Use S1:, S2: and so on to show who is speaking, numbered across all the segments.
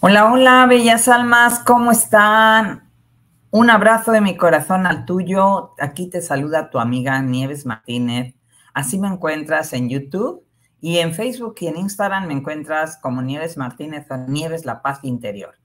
S1: Hola, hola, bellas almas, ¿cómo están? Un abrazo de mi corazón al tuyo. Aquí te saluda tu amiga Nieves Martínez. Así me encuentras en YouTube y en Facebook y en Instagram me encuentras como Nieves Martínez o Nieves La Paz Interior.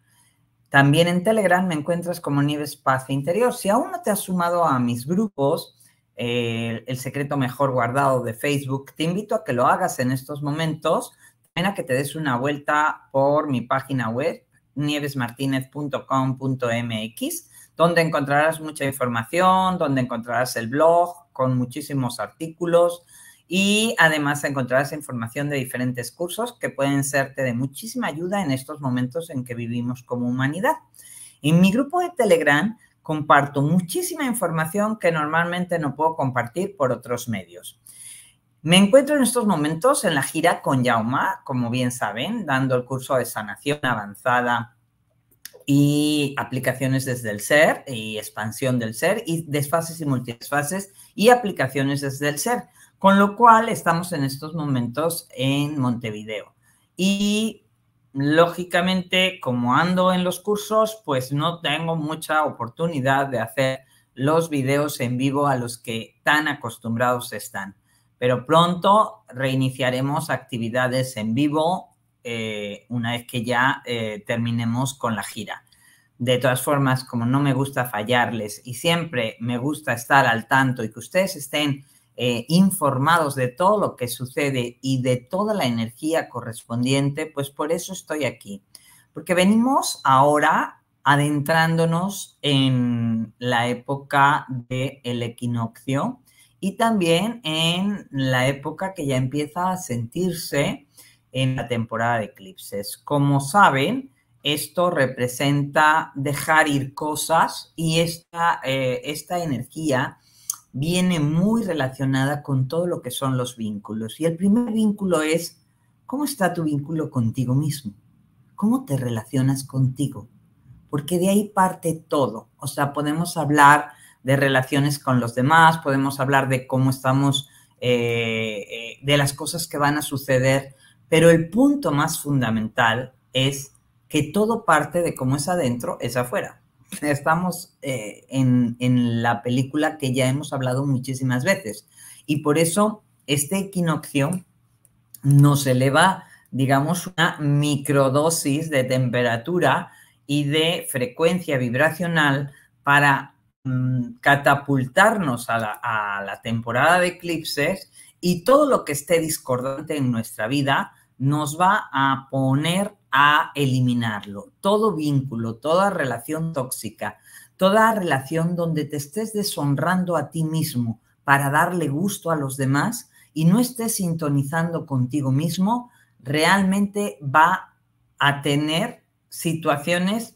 S1: También en Telegram me encuentras como Nieves Paz Interior. Si aún no te has sumado a mis grupos, eh, el secreto mejor guardado de Facebook, te invito a que lo hagas en estos momentos pena que te des una vuelta por mi página web, nievesmartinez.com.mx, donde encontrarás mucha información, donde encontrarás el blog con muchísimos artículos y además encontrarás información de diferentes cursos que pueden serte de muchísima ayuda en estos momentos en que vivimos como humanidad. En mi grupo de Telegram comparto muchísima información que normalmente no puedo compartir por otros medios. Me encuentro en estos momentos en la gira con Yauma, como bien saben, dando el curso de sanación avanzada y aplicaciones desde el ser y expansión del ser y desfases y multifases y aplicaciones desde el ser, con lo cual estamos en estos momentos en Montevideo. Y lógicamente, como ando en los cursos, pues no tengo mucha oportunidad de hacer los videos en vivo a los que tan acostumbrados están. Pero pronto reiniciaremos actividades en vivo eh, una vez que ya eh, terminemos con la gira. De todas formas, como no me gusta fallarles y siempre me gusta estar al tanto y que ustedes estén eh, informados de todo lo que sucede y de toda la energía correspondiente, pues por eso estoy aquí. Porque venimos ahora adentrándonos en la época del equinoccio, y también en la época que ya empieza a sentirse en la temporada de eclipses. Como saben, esto representa dejar ir cosas y esta, eh, esta, energía viene muy relacionada con todo lo que son los vínculos. Y el primer vínculo es, ¿cómo está tu vínculo contigo mismo? ¿Cómo te relacionas contigo? Porque de ahí parte todo. O sea, podemos hablar de relaciones con los demás, podemos hablar de cómo estamos, eh, eh, de las cosas que van a suceder, pero el punto más fundamental es que todo parte de cómo es adentro, es afuera. Estamos eh, en, en la película que ya hemos hablado muchísimas veces y por eso este equinoccio nos eleva, digamos, una microdosis de temperatura y de frecuencia vibracional para Mm, catapultarnos a la, temporada de eclipses y todo lo que esté discordante en nuestra vida nos va a poner a eliminarlo. Todo vínculo, toda relación tóxica, toda relación donde te estés deshonrando a ti mismo para darle gusto a los demás y no estés sintonizando contigo mismo, realmente va a tener situaciones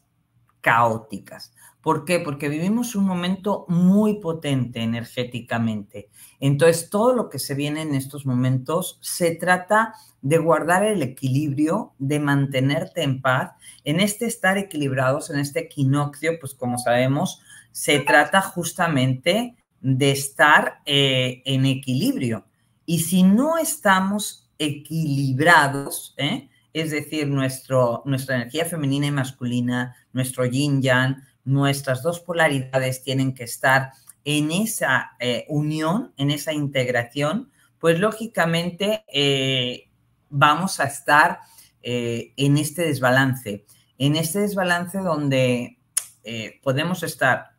S1: caóticas. ¿Por qué? Porque vivimos un momento muy potente energéticamente. Entonces, todo lo que se viene en estos momentos se trata de guardar el equilibrio, de mantenerte en paz. En este estar equilibrados, en este equinoccio, pues como sabemos, se trata justamente de estar eh, en equilibrio. Y si no estamos equilibrados, ¿eh? es decir, nuestro, nuestra energía femenina y masculina, nuestro yin-yang, nuestras dos polaridades tienen que estar en esa eh, unión, en esa integración, pues lógicamente eh, vamos a estar eh, en este desbalance, en este desbalance donde podemos estar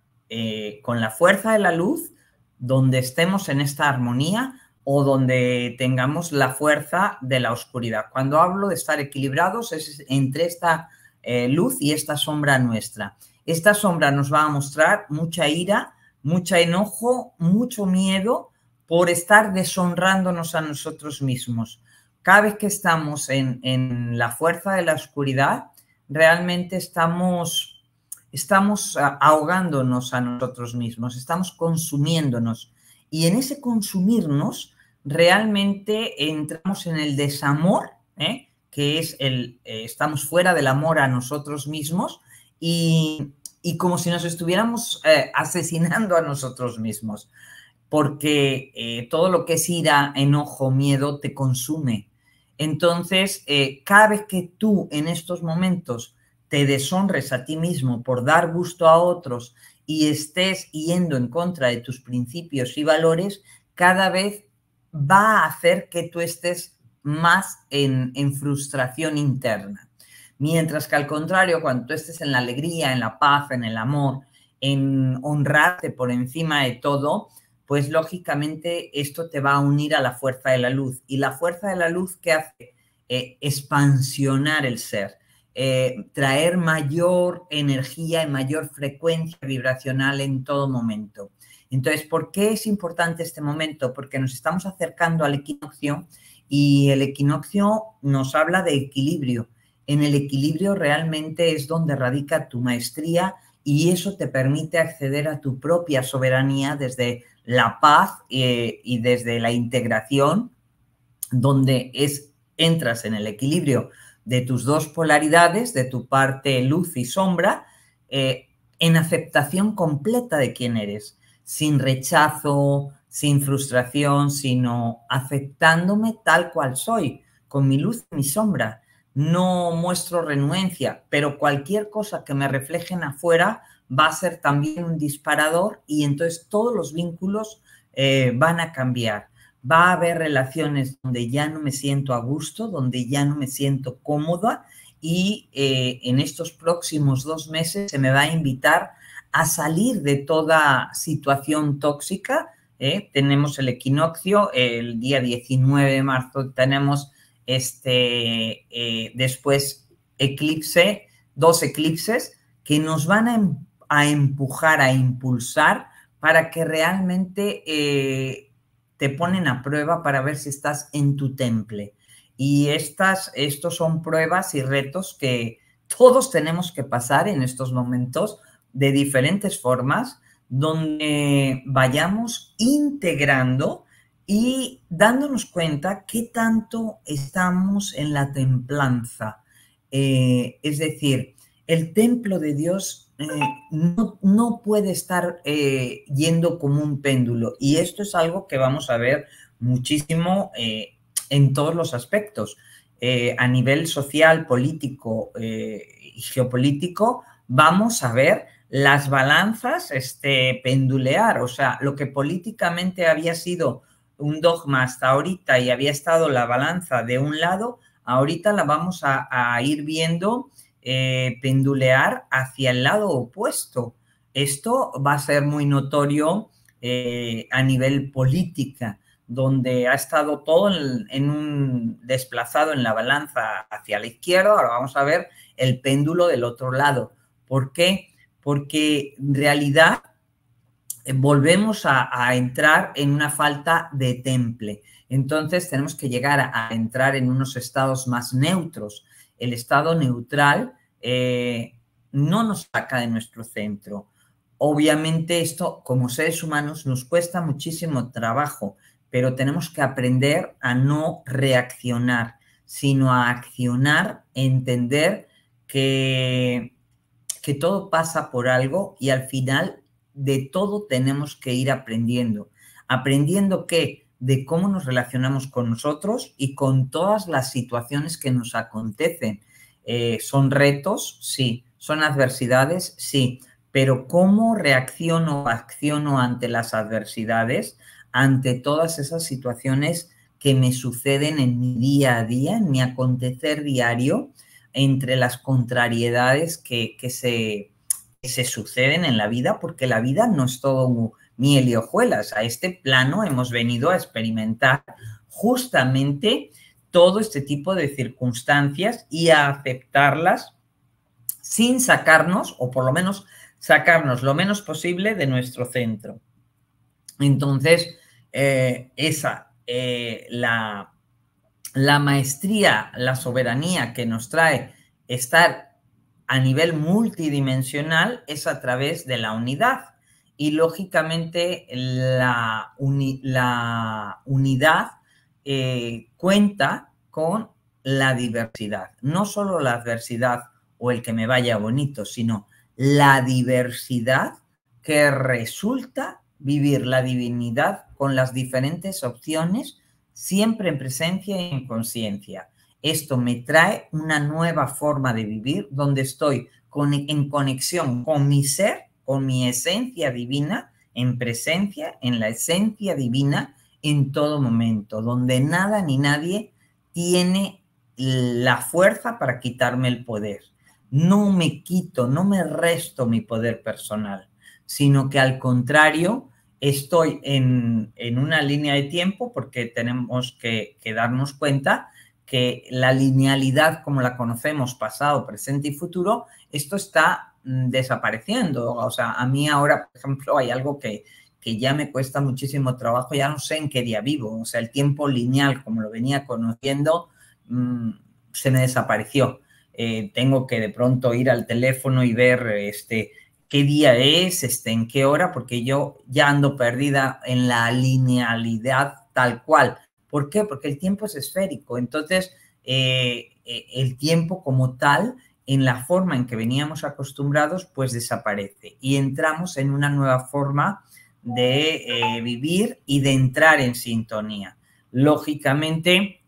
S1: con la fuerza de la luz, donde estemos en esta armonía o donde tengamos la fuerza de la oscuridad. Cuando hablo de estar equilibrados es entre esta luz y esta sombra nuestra. Esta sombra nos va a mostrar mucha ira, mucho enojo, mucho miedo por estar deshonrándonos a nosotros mismos. Cada vez que estamos en, la fuerza de la oscuridad, realmente estamos, estamos ahogándonos a nosotros mismos, estamos consumiéndonos. Y en ese consumirnos, realmente entramos en el desamor, ¿eh? que es el, eh, estamos fuera del amor a nosotros mismos y, y como si nos estuviéramos eh, asesinando a nosotros mismos, porque eh, todo lo que es ira, enojo, miedo te consume. Entonces, eh, cada vez que tú en estos momentos te deshonres a ti mismo por dar gusto a otros y estés yendo en contra de tus principios y valores, cada vez va a hacer que tú estés más en frustración interna. Mientras que al contrario, cuando tú estés en la alegría, en la paz, en el amor, en honrarte por encima de todo, pues lógicamente esto te va a unir a la fuerza de la luz. Y la fuerza de la luz que hace eh, expansionar el ser, eh, traer mayor energía y mayor frecuencia vibracional en todo momento. Entonces, ¿por qué es importante este momento? Porque nos estamos acercando al equinoccio y el equinoccio nos habla de equilibrio en el equilibrio realmente es donde radica tu maestría y eso te permite acceder a tu propia soberanía desde la paz eh, y desde la integración, donde es, entras en el equilibrio de tus dos polaridades, de tu parte luz y sombra, eh, en aceptación completa de quién eres, sin rechazo, sin frustración, sino aceptándome tal cual soy, con mi luz y mi sombra no muestro renuencia, pero cualquier cosa que me reflejen afuera va a ser también un disparador y entonces todos los vínculos eh, van a cambiar. Va a haber relaciones donde ya no me siento a gusto, donde ya no me siento cómoda y eh, en estos próximos dos meses se me va a invitar a salir de toda situación tóxica. ¿eh? Tenemos el equinoccio, el día 19 de marzo tenemos este, eh, después eclipse, dos eclipses que nos van a, em-, empujar, a impulsar para que realmente eh, te ponen a prueba para ver si estás en tu temple. Y estas, estos son pruebas y retos que todos tenemos que pasar en estos momentos de diferentes formas, donde vayamos integrando y dándonos cuenta qué tanto estamos en la templanza. Eh, es decir, el templo de Dios eh, no, puede estar eh, yendo como un péndulo. Y esto es algo que vamos a ver muchísimo en todos los aspectos. a nivel social, político y geopolítico, vamos a ver las balanzas este, pendulear. O sea, lo que políticamente había sido un dogma hasta ahorita y había estado la balanza de un lado, ahorita la vamos a, ir viendo eh, pendulear hacia el lado opuesto. Esto va a ser muy notorio eh, a nivel política, donde ha estado todo en, en un desplazado en la balanza hacia la izquierda, ahora vamos a ver el péndulo del otro lado. ¿Por qué? Porque en realidad volvemos a, entrar en una falta de temple. Entonces tenemos que llegar a, entrar en unos estados más neutros. El estado neutral eh, no nos saca de nuestro centro. Obviamente esto como seres humanos nos cuesta muchísimo trabajo, pero tenemos que aprender a no reaccionar, sino a accionar, entender que, que todo pasa por algo y al final de todo tenemos que ir aprendiendo. ¿Aprendiendo qué? De cómo nos relacionamos con nosotros y con todas las situaciones que nos acontecen. Eh, ¿Son retos? Sí. ¿Son adversidades? Sí. Pero cómo reacciono o acciono ante las adversidades, ante todas esas situaciones que me suceden en mi día a día, en mi acontecer diario, entre las contrariedades que, que se, que se suceden en la vida, porque la vida no es todo miel y hojuelas. A este plano hemos venido a experimentar justamente todo este tipo de circunstancias y a aceptarlas sin sacarnos, o por lo menos sacarnos lo menos posible de nuestro centro. Entonces, eh, esa, eh, la, la maestría, la soberanía que nos trae estar a nivel multidimensional es a través de la unidad. Y lógicamente la, unidad eh, cuenta con la diversidad, no solo la adversidad o el que me vaya bonito, sino la diversidad que resulta vivir la divinidad con las diferentes opciones, siempre en presencia y en conciencia. Esto me trae una nueva forma de vivir donde estoy en conexión con mi ser, con mi esencia divina, en presencia, en la esencia divina, en todo momento, donde nada ni nadie tiene la fuerza para quitarme el poder. No me quito, no me resto mi poder personal, sino que al contrario, estoy en, en una línea de tiempo porque tenemos que, que darnos cuenta que la linealidad como la conocemos, pasado, presente y futuro, esto está mm, desapareciendo. O sea, a mí ahora, por ejemplo, hay algo que, ya me cuesta muchísimo trabajo, ya no sé en qué día vivo. O sea, el tiempo lineal, como lo venía conociendo, mm, se me desapareció. Eh, tengo que de pronto ir al teléfono y ver este, qué día es, este, en qué hora, porque yo ya ando perdida en la linealidad tal cual. ¿Por qué? Porque el tiempo es esférico. Entonces, eh, eh, el tiempo como tal, en la forma en que veníamos acostumbrados, pues desaparece y entramos en una nueva forma de eh, vivir y de entrar en sintonía. Lógicamente,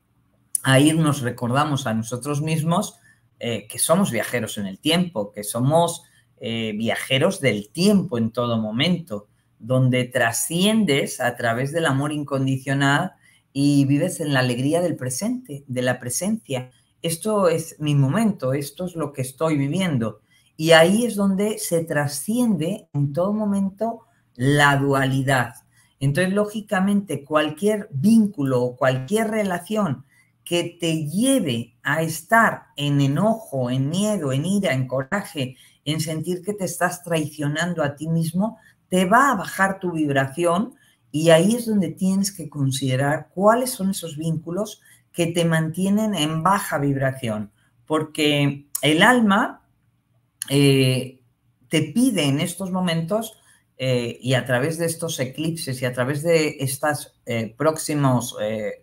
S1: ahí nos recordamos a nosotros mismos que somos viajeros en el tiempo, que somos viajeros del tiempo en todo momento, donde trasciendes a través del amor incondicional y vives en la alegría del presente, de la presencia. Esto es mi momento, esto es lo que estoy viviendo. Y ahí es donde se trasciende en todo momento la dualidad. Entonces, lógicamente, cualquier vínculo o cualquier relación que te lleve a estar en enojo, en miedo, en ira, en coraje, en sentir que te estás traicionando a ti mismo, te va a bajar tu vibración y ahí es donde tienes que considerar cuáles son esos vínculos que te mantienen en baja vibración, porque el alma eh, te pide en estos momentos eh, y a través de estos eclipses y a través de estos eh, próximos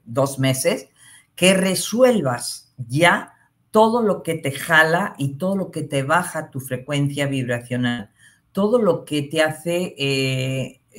S1: dos meses, que resuelvas ya todo lo que te jala y todo lo que te baja tu frecuencia vibracional, todo lo que te hace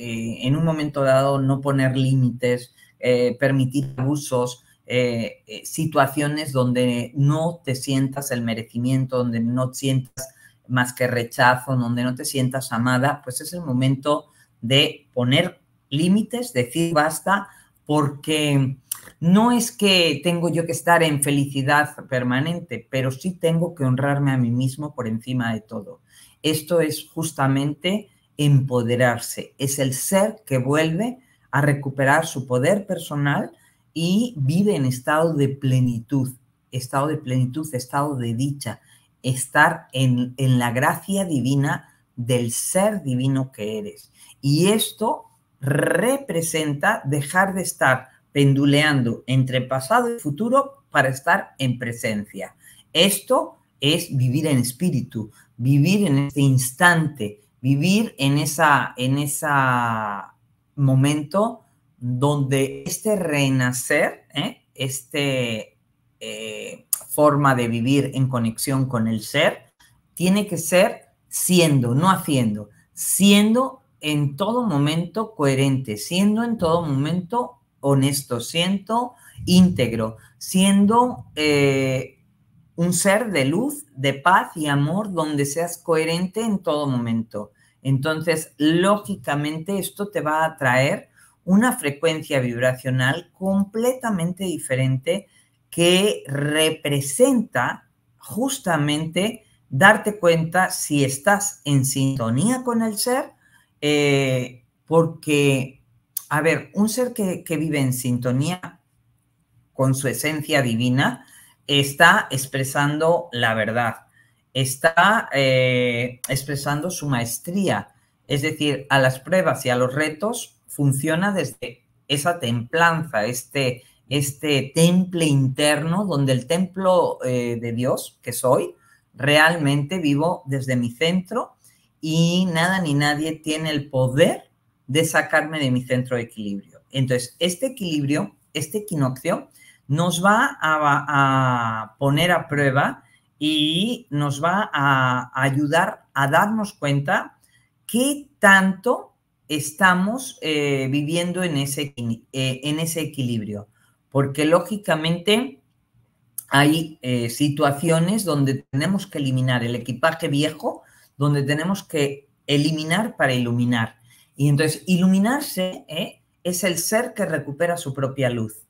S1: eh, en un momento dado no poner límites, eh, permitir abusos, eh, situaciones donde no te sientas el merecimiento, donde no sientas más que rechazo, donde no te sientas amada, pues es el momento de poner límites, decir basta, porque no es que tengo yo que estar en felicidad permanente, pero sí tengo que honrarme a mí mismo por encima de todo. Esto es justamente empoderarse, es el ser que vuelve a recuperar su poder personal y vive en estado de plenitud, estado de plenitud, estado de dicha, estar en, la gracia divina del ser divino que eres. Y esto representa dejar de estar penduleando entre pasado y futuro para estar en presencia. Esto es vivir en espíritu, vivir en este instante, vivir en esa, en esa momento donde este renacer, esta ¿eh? este eh, forma de vivir en conexión con el ser, tiene que ser siendo, no haciendo, siendo en todo momento coherente, siendo en todo momento honesto, siendo íntegro, siendo eh, un ser de luz, de paz y amor donde seas coherente en todo momento. Entonces, lógicamente, esto te va a traer una frecuencia vibracional completamente diferente que representa justamente darte cuenta si estás en sintonía con el ser, eh, porque, a ver, un ser que vive en sintonía con su esencia divina, está expresando la verdad, está eh, expresando su maestría, es decir, a las pruebas y a los retos funciona desde esa templanza, este, este temple interno donde el templo eh, de Dios, que soy, realmente vivo desde mi centro y nada ni nadie tiene el poder de sacarme de mi centro de equilibrio. Entonces, este equilibrio, este equinoccio, nos va a, poner a prueba y nos va a ayudar a darnos cuenta qué tanto estamos eh, viviendo en ese, eh, en ese, equilibrio. Porque lógicamente hay eh, situaciones donde tenemos que eliminar el equipaje viejo, donde tenemos que eliminar para iluminar. Y entonces iluminarse es el ser que recupera su propia luz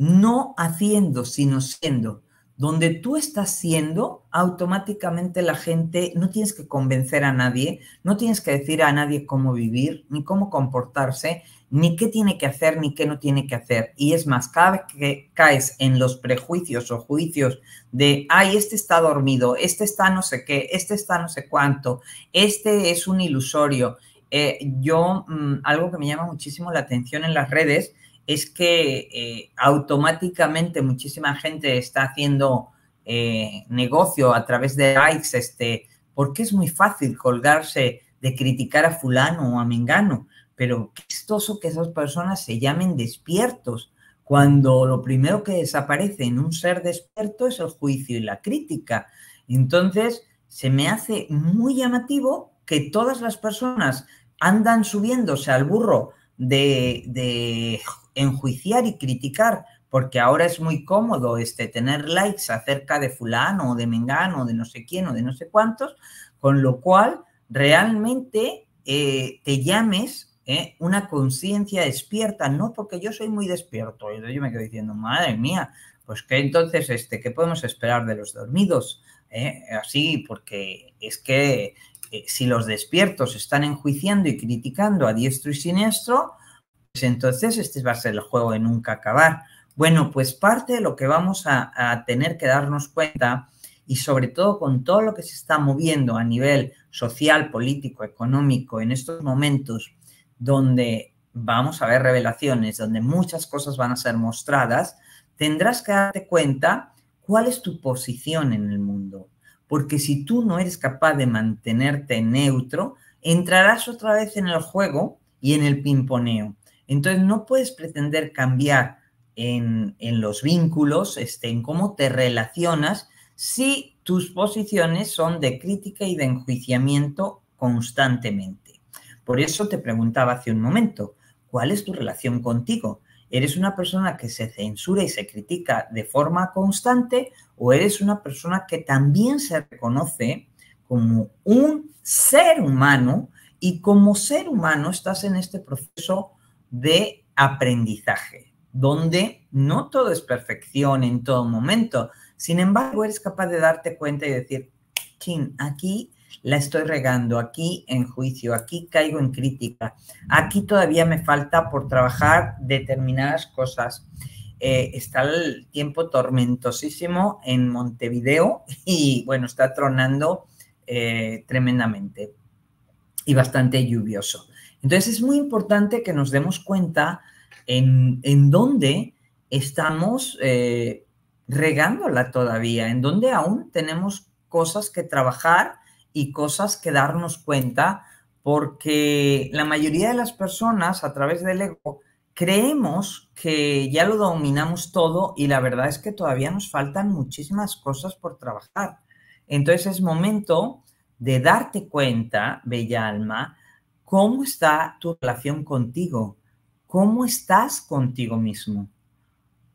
S1: no haciendo, sino siendo. Donde tú estás siendo, automáticamente la gente, no tienes que convencer a nadie, no tienes que decir a nadie cómo vivir, ni cómo comportarse, ni qué tiene que hacer, ni qué no tiene que hacer. Y es más, cada vez que caes en los prejuicios o juicios de, ay, este está dormido, este está no sé qué, este está no sé cuánto, este es un ilusorio. Eh, yo, mm, algo que me llama muchísimo la atención en las redes, es que eh, automáticamente muchísima gente está haciendo eh, negocio a través de likes, este, porque es muy fácil colgarse de criticar a fulano o a mengano, pero qué estoso que esas personas se llamen despiertos, cuando lo primero que desaparece en un ser despierto es el juicio y la crítica. Entonces, se me hace muy llamativo que todas las personas andan subiéndose al burro de enjuiciar y criticar, porque ahora es muy cómodo este, tener likes acerca de fulano o de mengano o de no sé quién o de no sé cuántos, con lo cual realmente eh, te llames eh, una conciencia despierta, no porque yo soy muy despierto, y yo me quedo diciendo, madre mía, pues que entonces, este, ¿qué podemos esperar de los dormidos? Eh, así, porque es que si los despiertos están enjuiciando y criticando a diestro y siniestro, pues entonces este va a ser el juego de nunca acabar. Bueno, pues parte de lo que vamos a, tener que darnos cuenta, y sobre todo con todo lo que se está moviendo a nivel social, político, económico, en estos momentos donde vamos a ver revelaciones, donde muchas cosas van a ser mostradas, tendrás que darte cuenta cuál es tu posición en el mundo. Porque si tú no eres capaz de mantenerte neutro, entrarás otra vez en el juego y en el pimponeo. Entonces, no puedes pretender cambiar en, los vínculos, este, en cómo te relacionas, si tus posiciones son de crítica y de enjuiciamiento constantemente. Por eso te preguntaba hace un momento, ¿cuál es tu relación contigo? ¿Eres una persona que se censura y se critica de forma constante o eres una persona que también se reconoce como un ser humano y como ser humano estás en este proceso de aprendizaje, donde no todo es perfección en todo momento. Sin embargo, eres capaz de darte cuenta y decir, aquí la estoy regando, aquí en juicio, aquí caigo en crítica, aquí todavía me falta por trabajar determinadas cosas. Eh, está el tiempo tormentosísimo en Montevideo y bueno, está tronando eh, tremendamente y bastante lluvioso. Entonces es muy importante que nos demos cuenta en, en dónde estamos eh, regándola todavía, en dónde aún tenemos cosas que trabajar y cosas que darnos cuenta, porque la mayoría de las personas a través del ego creemos que ya lo dominamos todo y la verdad es que todavía nos faltan muchísimas cosas por trabajar. Entonces es momento de darte cuenta, bella alma, ¿Cómo está tu relación contigo? ¿Cómo estás contigo mismo?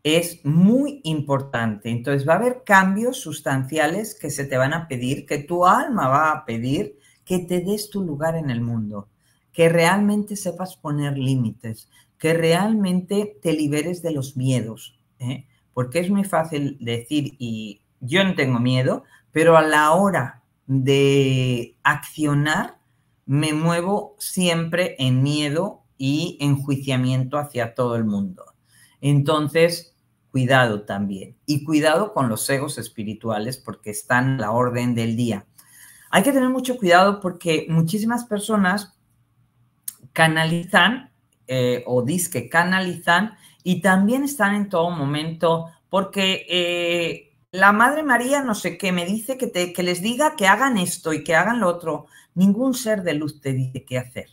S1: Es muy importante. Entonces va a haber cambios sustanciales que se te van a pedir, que tu alma va a pedir que te des tu lugar en el mundo, que realmente sepas poner límites, que realmente te liberes de los miedos. ¿eh? Porque es muy fácil decir, y yo no tengo miedo, pero a la hora de accionar me muevo siempre en miedo y enjuiciamiento hacia todo el mundo. Entonces, cuidado también. Y cuidado con los egos espirituales porque están en la orden del día. Hay que tener mucho cuidado porque muchísimas personas canalizan eh, o o que canalizan y también están en todo momento porque eh, la Madre María no sé qué me dice que, te, que les diga que hagan esto y que hagan lo otro. Ningún ser de luz te dice qué hacer.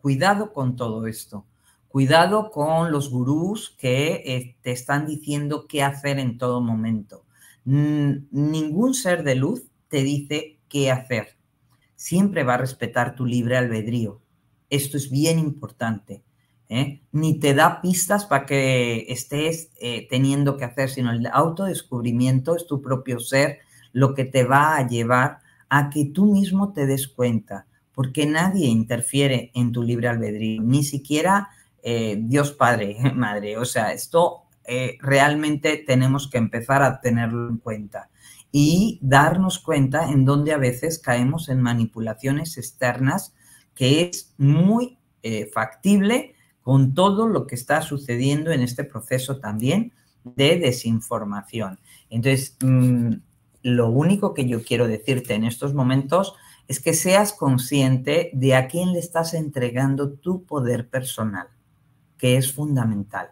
S1: Cuidado con todo esto. Cuidado con los gurús que eh, te están diciendo qué hacer en todo momento. ningún ser de luz te dice qué hacer. Siempre va a respetar tu libre albedrío. Esto es bien importante. ¿eh? ni te da pistas para que estés eh, teniendo que hacer, sino el autodescubrimiento es tu propio ser lo que te va a llevar a que tú mismo te des cuenta, porque nadie interfiere en tu libre albedrío, ni siquiera eh, Dios Padre, Madre. O sea, esto realmente tenemos que empezar a tenerlo en cuenta y darnos cuenta en donde a veces caemos en manipulaciones externas que es muy factible con todo lo que está sucediendo en este proceso también de desinformación. Entonces, mm, lo único que yo quiero decirte en estos momentos es que seas consciente de a quién le estás entregando tu poder personal, que es fundamental,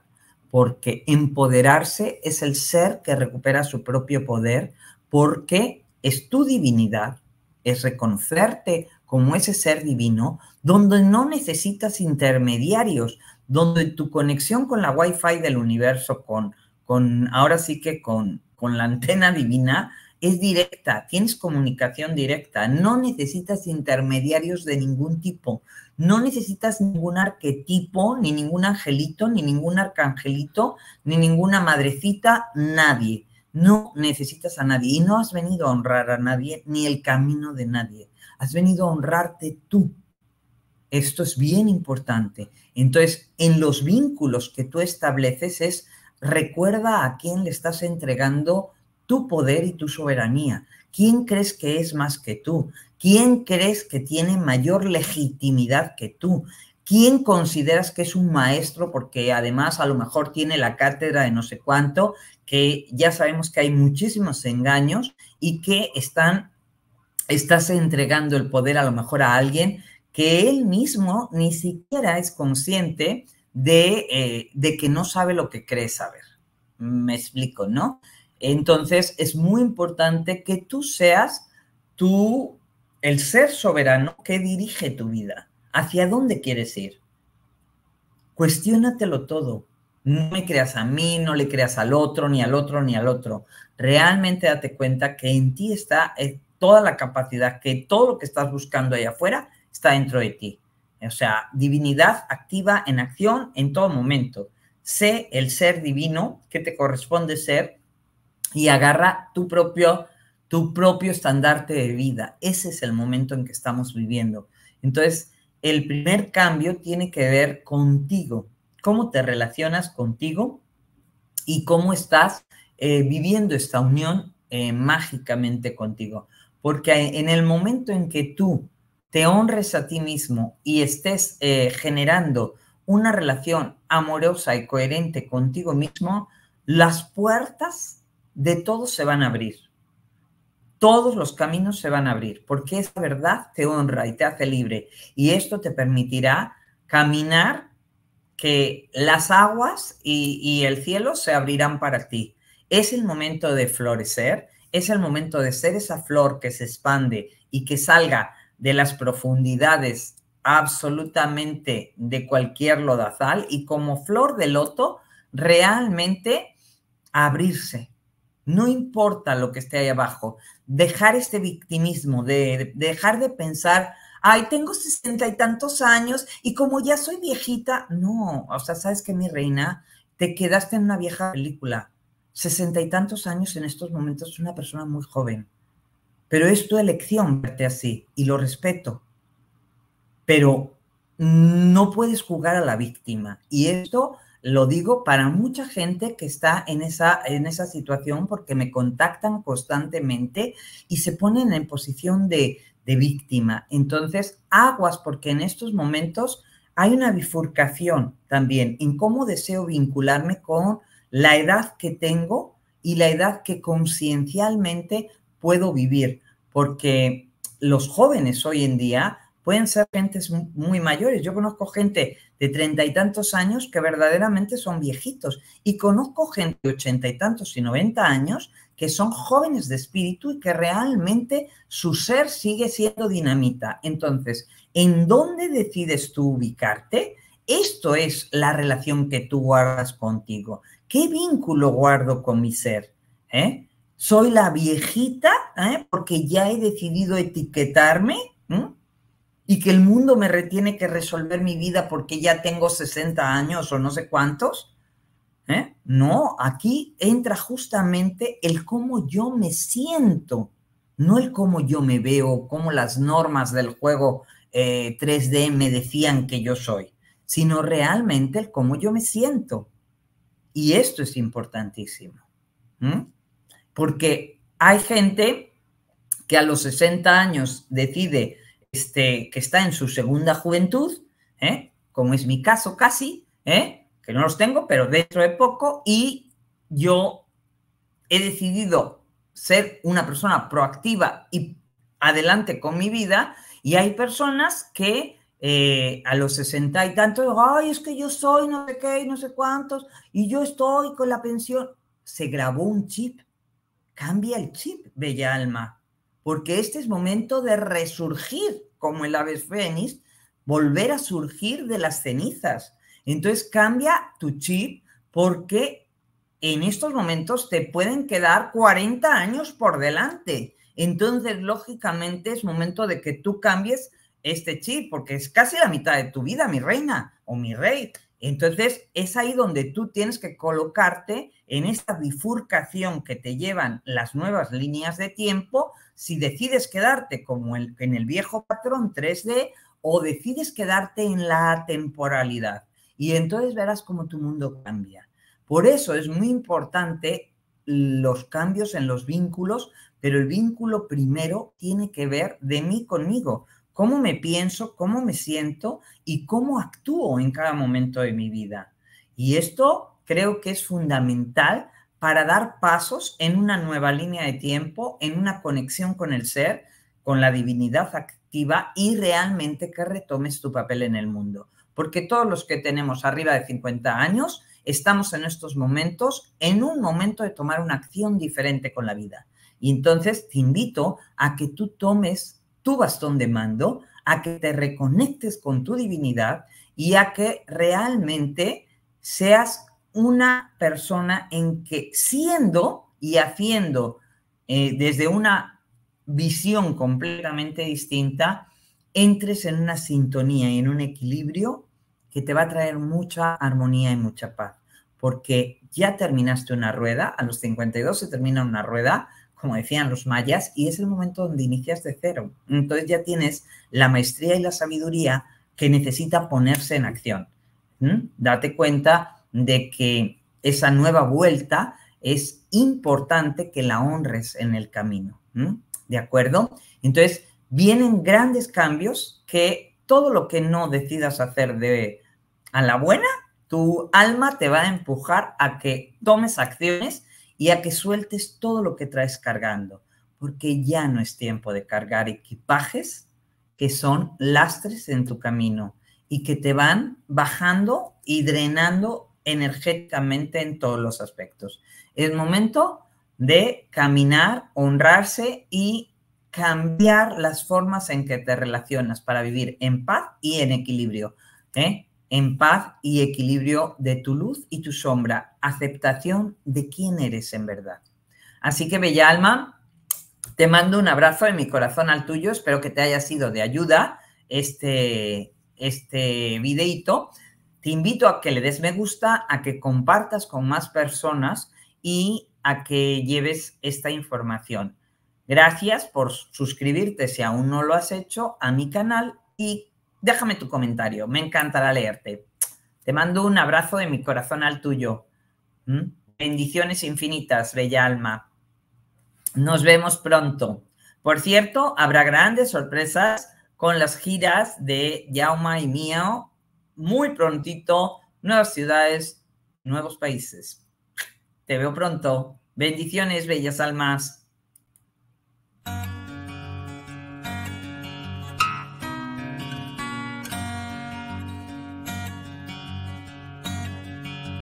S1: porque empoderarse es el ser que recupera su propio poder porque es tu divinidad, es reconocerte como ese ser divino, donde no necesitas intermediarios, donde tu conexión con la Wi-Fi del universo, con, con ahora sí que con, con la antena divina, es directa, tienes comunicación directa, no necesitas intermediarios de ningún tipo, no necesitas ningún arquetipo, ni ningún angelito, ni ningún arcangelito, ni ninguna madrecita, nadie. No necesitas a nadie y no has venido a honrar a nadie ni el camino de nadie has venido a honrarte tú. Esto es bien importante. Entonces, en los vínculos que tú estableces es recuerda a quién le estás entregando tu poder y tu soberanía. ¿Quién crees que es más que tú? ¿Quién crees que tiene mayor legitimidad que tú? ¿Quién consideras que es un maestro? Porque además a lo mejor tiene la cátedra de no sé cuánto, que ya sabemos que hay muchísimos engaños y que están estás entregando el poder a lo mejor a alguien que él mismo ni siquiera es consciente eh, de, que no sabe lo que cree saber. Me explico, ¿no? Entonces es muy importante que tú seas tú, el ser soberano que dirige tu vida. ¿Hacia dónde quieres ir? Cuestiónatelo todo. No me creas a mí, no le creas al otro, ni al otro, ni al otro. Realmente date cuenta que en ti está eh, toda la capacidad, que todo lo que estás buscando allá afuera está dentro de ti. O sea, divinidad activa en acción en todo momento. Sé el ser divino que te corresponde ser y agarra tu propio, tu propio estandarte de vida. Ese es el momento en que estamos viviendo. Entonces, el primer cambio tiene que ver contigo, cómo te relacionas contigo y cómo estás eh, viviendo esta unión eh, mágicamente contigo. Porque en el momento en que tú te honres a ti mismo y estés eh, generando una relación amorosa y coherente contigo mismo, las puertas de todo se van a abrir. Todos los caminos se van a abrir, porque esa verdad te honra y te hace libre. Y esto te permitirá caminar que las aguas y el cielo se abrirán para ti. Es el momento de florecer es el momento de ser esa flor que se expande y que salga de las profundidades absolutamente de cualquier lodazal y como flor de loto realmente abrirse. No importa lo que esté ahí abajo, dejar este victimismo, de, dejar de pensar, ay, tengo sesenta y tantos años y como ya soy viejita, no, o sea, sabes que mi reina, te quedaste en una vieja película, sesenta y tantos años en estos momentos es una persona muy joven. Pero es tu elección verte así y lo respeto. Pero no puedes jugar a la víctima. Y esto lo digo para mucha gente que está en esa, en esa situación porque me contactan constantemente y se ponen en posición de víctima. Entonces, aguas porque en estos momentos hay una bifurcación también en cómo deseo vincularme con la edad que tengo y la edad que conciencialmente puedo vivir, porque los jóvenes hoy en día pueden ser gentes muy mayores. Yo conozco gente de treinta y tantos años que verdaderamente son viejitos y conozco gente de ochenta y tantos y noventa años que son jóvenes de espíritu y que realmente su ser sigue siendo dinamita. Entonces, ¿en dónde decides tú ubicarte? Esto es la relación que tú guardas contigo. ¿Qué vínculo guardo con mi ser? Eh? ¿Soy la viejita eh? porque ya he decidido etiquetarme? y que el mundo me retiene que resolver mi vida porque ya tengo 60 años o no sé cuántos. ¿eh? No, aquí entra justamente el cómo yo me siento, no el cómo yo me veo, cómo las normas del juego 3D me decían que yo soy, sino realmente el cómo yo me siento. Y esto es importantísimo, porque hay gente que a los 60 años decide este, que está en su segunda juventud, ¿eh? como es mi caso casi, ¿eh? que no los tengo, pero dentro de poco, y yo he decidido ser una persona proactiva y adelante con mi vida, y hay personas que eh, a los sesenta y tantos, ay, es que yo soy no sé qué y no sé cuántos, y yo estoy con la pensión. Se grabó un chip. Cambia el chip, bella alma, porque este es momento de resurgir como el ave fénix, volver a surgir de las cenizas. Entonces cambia tu chip porque en estos momentos te pueden quedar 40 años por delante. Entonces, lógicamente, es momento de que tú cambies este chip, porque es casi la mitad de tu vida, mi reina o mi rey. Entonces, es ahí donde tú tienes que colocarte en esta bifurcación que te llevan las nuevas líneas de tiempo, si decides quedarte como en el viejo patrón 3D o decides quedarte en la temporalidad. Y entonces verás cómo tu mundo cambia. Por eso es muy importante los cambios en los vínculos, pero el vínculo primero tiene que ver de mí conmigo, cómo me pienso, cómo me siento y cómo actúo en cada momento de mi vida. Y esto creo que es fundamental para dar pasos en una nueva línea de tiempo, en una conexión con el ser, con la divinidad activa y realmente que retomes tu papel en el mundo. Porque todos los que tenemos arriba de 50 años estamos en estos momentos, en un momento de tomar una acción diferente con la vida. Y entonces te invito a que tú tomes bastón de mando, a que te reconectes con tu divinidad y a que realmente seas una persona en que siendo y haciendo eh, desde una visión completamente distinta, entres en una sintonía y en un equilibrio que te va a traer mucha armonía y mucha paz, porque ya terminaste una rueda, a los 52 se termina una rueda, como decían los mayas, y es el momento donde inicias de cero. Entonces ya tienes la maestría y la sabiduría que necesita ponerse en acción. Date cuenta de que esa nueva vuelta es importante que la honres en el camino. ¿De acuerdo? Entonces, vienen grandes cambios que todo lo que no decidas hacer de a la buena, tu alma te va a empujar a que tomes acciones y a que sueltes todo lo que traes cargando, porque ya no es tiempo de cargar equipajes que son lastres en tu camino y que te van bajando y drenando energéticamente en todos los aspectos. Es momento de caminar, honrarse y cambiar las formas en que te relacionas para vivir en paz y en equilibrio. ¿eh? en paz y equilibrio de tu luz y tu sombra, aceptación de quién eres en verdad. Así que, bella alma, te mando un abrazo en mi corazón al tuyo, espero que te haya sido de ayuda este, este videito. Te invito a que le des me gusta, a que compartas con más personas y a que lleves esta información. Gracias por suscribirte si aún no lo has hecho a mi canal y Déjame tu comentario, me encantará leerte. Te mando un abrazo de mi corazón al tuyo. ¿Mm? Bendiciones infinitas, bella alma. Nos vemos pronto. Por cierto, habrá grandes sorpresas con las giras de Yauma y mío Muy prontito, nuevas ciudades, nuevos países. Te veo pronto. Bendiciones, bellas almas.